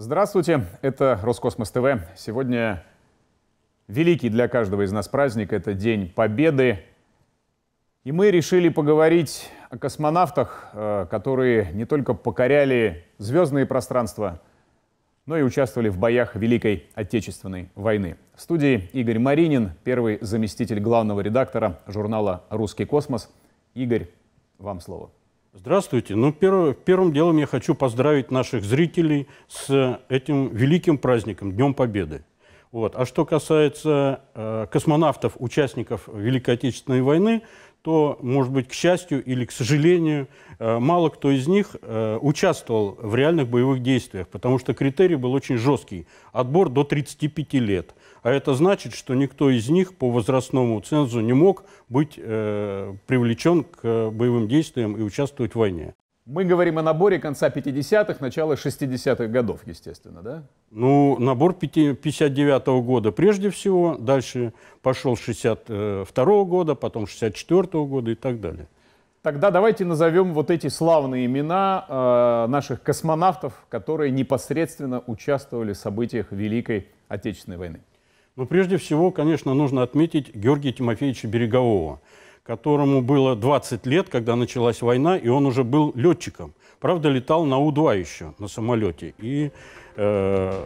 Здравствуйте, это Роскосмос ТВ. Сегодня великий для каждого из нас праздник, это День Победы. И мы решили поговорить о космонавтах, э, которые не только покоряли звездные пространства, но и участвовали в боях Великой Отечественной войны. В студии Игорь Маринин, первый заместитель главного редактора журнала «Русский космос». Игорь, вам слово. Здравствуйте. Ну, первым первым делом я хочу поздравить наших зрителей с э, этим великим праздником, Днем Победы. Вот. А что касается э, космонавтов, участников Великой Отечественной войны, то, может быть, к счастью или к сожалению, э, мало кто из них э, участвовал в реальных боевых действиях, потому что критерий был очень жесткий – отбор до 35 лет. А это значит, что никто из них по возрастному цензу не мог быть э, привлечен к боевым действиям и участвовать в войне. Мы говорим о наборе конца 50-х, начала 60-х годов, естественно, да? Ну, набор 59-го года прежде всего, дальше пошел 62-го года, потом 64-го года и так далее. Тогда давайте назовем вот эти славные имена э, наших космонавтов, которые непосредственно участвовали в событиях Великой Отечественной войны. Но прежде всего, конечно, нужно отметить Георгия Тимофеевича Берегового, которому было 20 лет, когда началась война, и он уже был летчиком. Правда, летал на У-2 еще, на самолете. И э,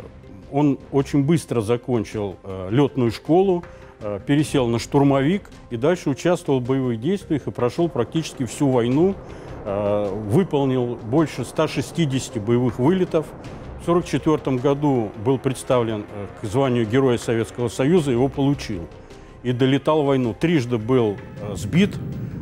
он очень быстро закончил э, летную школу, э, пересел на штурмовик и дальше участвовал в боевых действиях и прошел практически всю войну. Э, выполнил больше 160 боевых вылетов. В 1944 году был представлен э, к званию Героя Советского Союза, его получил. И долетал в войну. Трижды был э, сбит,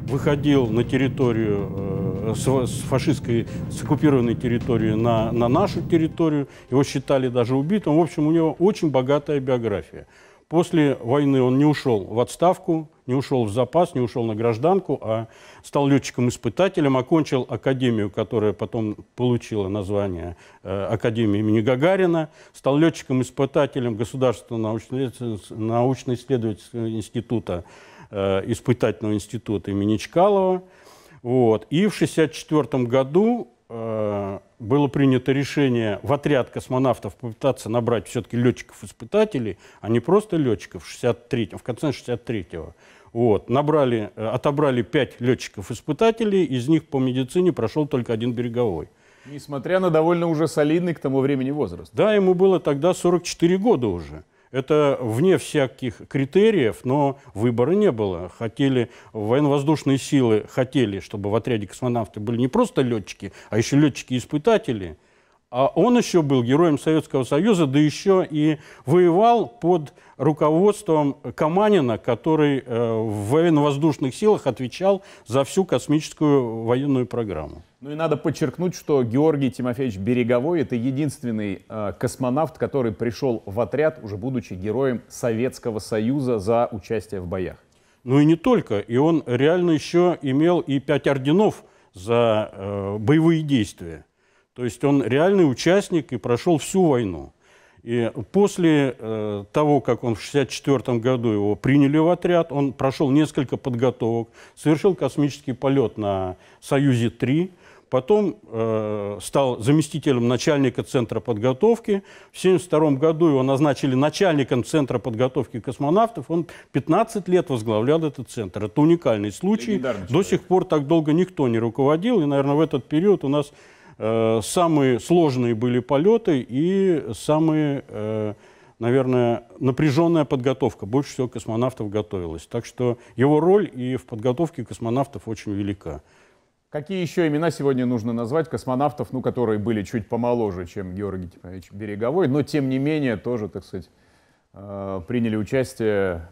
выходил на территорию, э, с фашистской, с оккупированной территории на, на нашу территорию. Его считали даже убитым. В общем, у него очень богатая биография. После войны он не ушел в отставку, не ушел в запас, не ушел на гражданку, а стал летчиком-испытателем, окончил академию, которая потом получила название э, Академии имени Гагарина, стал летчиком-испытателем Государственного научно-исследовательского института, э, испытательного института имени Чкалова. Вот. И в 1964 году э, было принято решение в отряд космонавтов попытаться набрать все-таки летчиков-испытателей, а не просто летчиков в 63 в конце 63-го. Вот, набрали, э, отобрали пять летчиков-испытателей, из них по медицине прошел только один береговой. Несмотря на довольно уже солидный к тому времени возраст. Да, ему было тогда 44 года уже. Это вне всяких критериев, но выбора не было. Хотели, военно-воздушные силы хотели, чтобы в отряде космонавты были не просто летчики, а еще летчики-испытатели – а он еще был героем Советского Союза, да еще и воевал под руководством Каманина, который э, в военно-воздушных силах отвечал за всю космическую военную программу. Ну и надо подчеркнуть, что Георгий Тимофеевич Береговой – это единственный э, космонавт, который пришел в отряд, уже будучи героем Советского Союза за участие в боях. Ну и не только. И он реально еще имел и пять орденов за э, боевые действия. То есть он реальный участник и прошел всю войну. И после э, того, как он в 1964 году его приняли в отряд, он прошел несколько подготовок, совершил космический полет на «Союзе-3», потом э, стал заместителем начальника Центра подготовки. В 1972 году его назначили начальником Центра подготовки космонавтов. Он 15 лет возглавлял этот центр. Это уникальный случай. До сих пор так долго никто не руководил. И, наверное, в этот период у нас Э, самые сложные были полеты и самые, э, наверное, напряженная подготовка. Больше всего космонавтов готовилось. Так что его роль и в подготовке космонавтов очень велика. Какие еще имена сегодня нужно назвать космонавтов, ну, которые были чуть помоложе, чем Георгий Тимофеевич Береговой, но, тем не менее, тоже, так сказать, э, приняли участие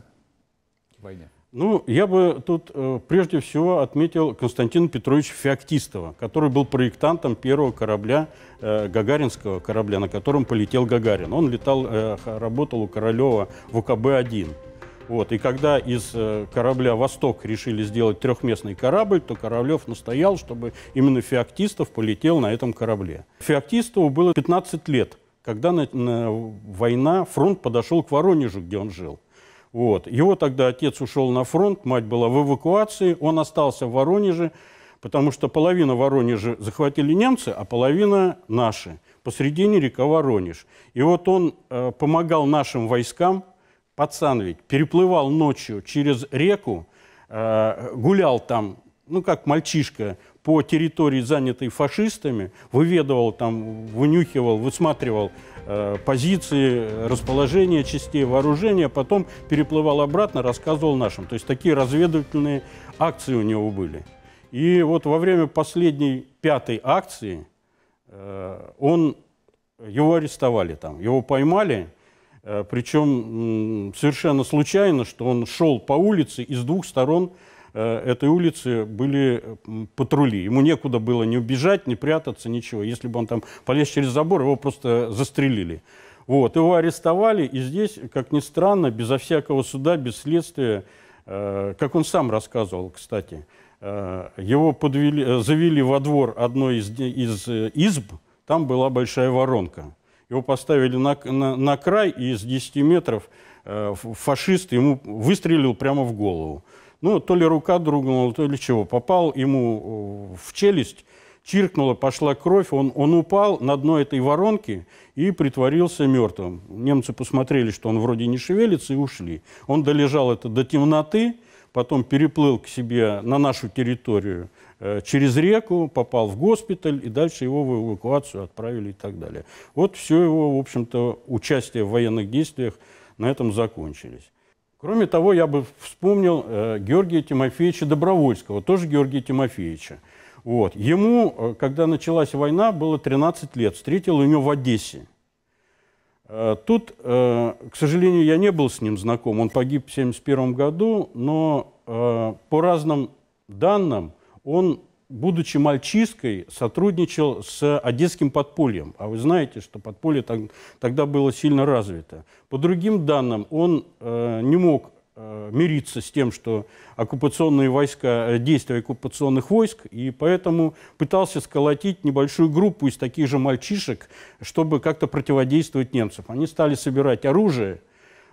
в войне? Ну, я бы тут э, прежде всего отметил Константина Петровича Феоктистова, который был проектантом первого корабля, э, гагаринского корабля, на котором полетел Гагарин. Он летал, э, работал у Королева в УКБ-1. Вот. И когда из э, корабля «Восток» решили сделать трехместный корабль, то Королев настоял, чтобы именно Феоктистов полетел на этом корабле. Феоктистову было 15 лет, когда на, на война, фронт подошел к Воронежу, где он жил. Вот. Его тогда отец ушел на фронт, мать была в эвакуации, он остался в Воронеже, потому что половина Воронежа захватили немцы, а половина наши. Посредине река Воронеж. И вот он э, помогал нашим войскам, пацан ведь, переплывал ночью через реку, э, гулял там, ну как мальчишка, по территории, занятой фашистами, выведывал, там, вынюхивал, высматривал э, позиции, расположение частей вооружения, а потом переплывал обратно, рассказывал нашим. То есть такие разведывательные акции у него были. И вот во время последней пятой акции э, он, его арестовали там, его поймали, э, причем совершенно случайно, что он шел по улице и с двух сторон Э, этой улицы были патрули. Ему некуда было не убежать, не прятаться, ничего. Если бы он там полез через забор, его просто застрелили. Вот, его арестовали, и здесь, как ни странно, безо всякого суда, без следствия, э, как он сам рассказывал, кстати, э, его подвели, завели во двор одной из, из изб, там была большая воронка. Его поставили на, на, на край, и из 10 метров фашист ему выстрелил прямо в голову. Ну, то ли рука дрогнула, то ли чего. Попал ему э, в челюсть, чиркнула, пошла кровь, он, он упал на дно этой воронки и притворился мертвым. Немцы посмотрели, что он вроде не шевелится, и ушли. Он долежал это до темноты, потом переплыл к себе на нашу территорию э, через реку, попал в госпиталь, и дальше его в эвакуацию отправили и так далее. Вот все его, в общем-то, участие в военных действиях на этом закончились. Кроме того, я бы вспомнил э, Георгия Тимофеевича Добровольского, тоже Георгия Тимофеевича. Вот. Ему, э, когда началась война, было 13 лет, встретил у него в Одессе. Э, тут, э, к сожалению, я не был с ним знаком, он погиб в 1971 году, но по разным данным он будучи мальчишкой, сотрудничал с одесским подпольем. А вы знаете, что подполье там, тогда было сильно развито. По другим данным, он э, не мог э, мириться с тем, что оккупационные войска, э, действия оккупационных войск, и поэтому пытался сколотить небольшую группу из таких же мальчишек, чтобы как-то противодействовать немцам. Они стали собирать оружие,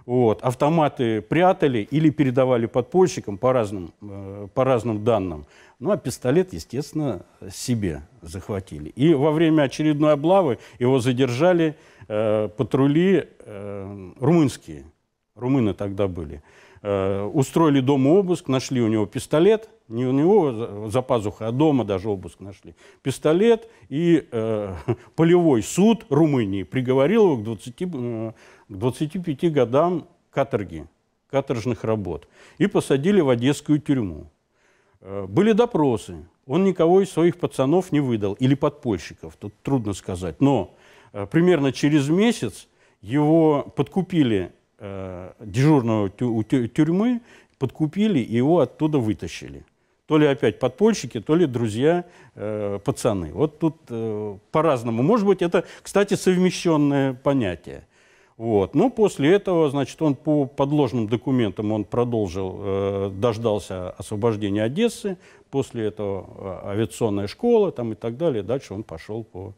вот. Автоматы прятали или передавали подпольщикам по разным, э, по разным данным. Ну, а пистолет, естественно, себе захватили. И во время очередной облавы его задержали э, патрули э, румынские. Румыны тогда были. Э, устроили дома обыск, нашли у него пистолет, не у него за пазухой, а дома даже обыск нашли, пистолет, и э, полевой суд Румынии приговорил его к, 20, э, к 25 годам каторги, каторжных работ, и посадили в одесскую тюрьму. Э, были допросы, он никого из своих пацанов не выдал, или подпольщиков, тут трудно сказать, но примерно через месяц его подкупили Э, дежурного тю, тюрьмы, подкупили и его оттуда вытащили. То ли опять подпольщики, то ли друзья, э, пацаны. Вот тут э, по-разному. Может быть, это, кстати, совмещенное понятие. Вот. Но после этого, значит, он по подложным документам он продолжил, э, дождался освобождения Одессы, после этого э, авиационная школа там и так далее. Дальше он пошел по,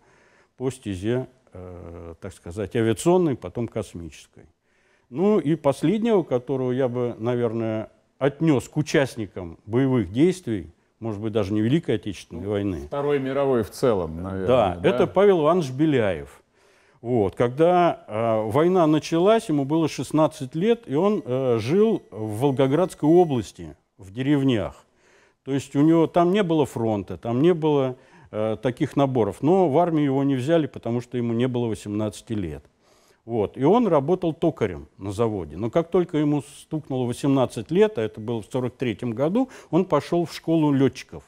по стезе, э, так сказать, авиационной, потом космической. Ну и последнего, которого я бы, наверное, отнес к участникам боевых действий, может быть, даже не Великой Отечественной ну, войны. Второй мировой в целом, наверное. Да, да? это Павел Иванович Беляев. Вот, когда э, война началась, ему было 16 лет, и он э, жил в Волгоградской области, в деревнях. То есть у него там не было фронта, там не было э, таких наборов. Но в армию его не взяли, потому что ему не было 18 лет. Вот. И он работал токарем на заводе. Но как только ему стукнуло 18 лет, а это было в 1943 году, он пошел в школу летчиков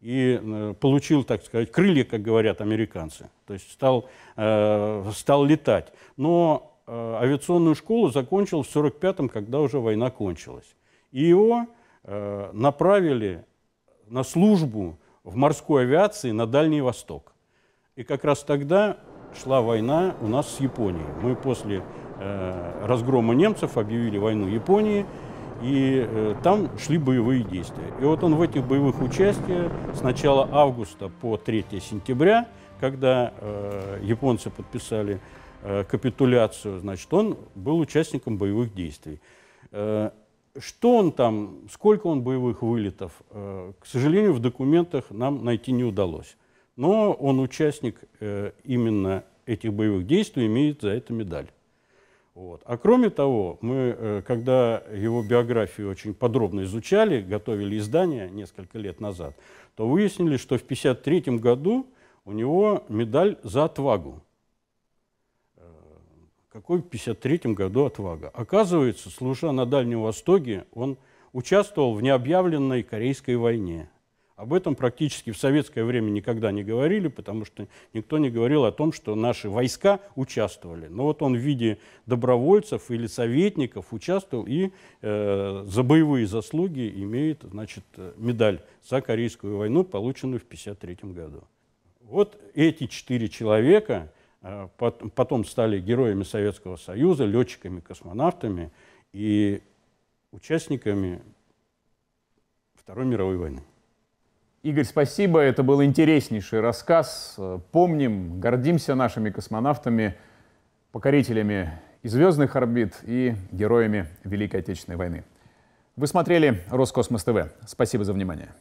и э, получил, так сказать, крылья, как говорят американцы. То есть стал, э, стал летать. Но э, авиационную школу закончил в 1945-м, когда уже война кончилась. И его э, направили на службу в морской авиации на Дальний Восток. И как раз тогда шла война у нас с Японией. Мы после э, разгрома немцев объявили войну Японии, и э, там шли боевые действия. И вот он в этих боевых участиях с начала августа по 3 сентября, когда э, японцы подписали э, капитуляцию, значит, он был участником боевых действий. Э, что он там, сколько он боевых вылетов, э, к сожалению, в документах нам найти не удалось но он участник э, именно этих боевых действий, имеет за это медаль. Вот. А кроме того, мы, э, когда его биографию очень подробно изучали, готовили издание несколько лет назад, то выяснили, что в 1953 году у него медаль за отвагу. Э, какой в 1953 году отвага? Оказывается, служа на Дальнем Востоке, он участвовал в необъявленной Корейской войне – об этом практически в советское время никогда не говорили, потому что никто не говорил о том, что наши войска участвовали. Но вот он в виде добровольцев или советников участвовал и э, за боевые заслуги имеет значит, медаль за Корейскую войну, полученную в 1953 году. Вот эти четыре человека э, потом стали героями Советского Союза, летчиками, космонавтами и участниками Второй мировой войны. Игорь, спасибо. Это был интереснейший рассказ. Помним, гордимся нашими космонавтами, покорителями и звездных орбит, и героями Великой Отечественной войны. Вы смотрели Роскосмос ТВ. Спасибо за внимание.